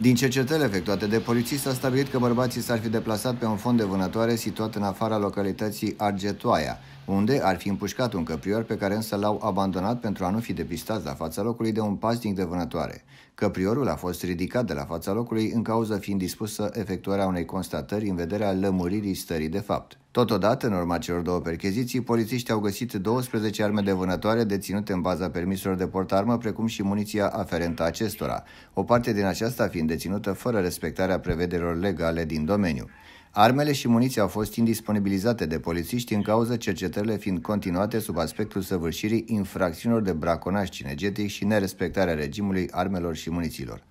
Din cercetări efectuate de polițist a stabilit că bărbații s-ar fi deplasat pe un fond de vânătoare situat în afara localității Argetoaia, unde ar fi împușcat un căprior pe care însă l-au abandonat pentru a nu fi depistați la fața locului de un pasnic de vânătoare. Căpriorul a fost ridicat de la fața locului în cauză fiind dispusă efectuarea unei constatări în vederea lămuririi stării de fapt. Totodată, în urma celor două percheziții, polițiștii au găsit 12 arme de vânătoare deținute în baza permiselor de portarmă, precum și muniția aferentă acestora, o parte din aceasta fiind deținută fără respectarea prevederilor legale din domeniu. Armele și muniția au fost indisponibilizate de polițiști în cauză cercetările fiind continuate sub aspectul săvârșirii infracțiunilor de braconaj cinegetic și nerespectarea regimului armelor și munițiilor.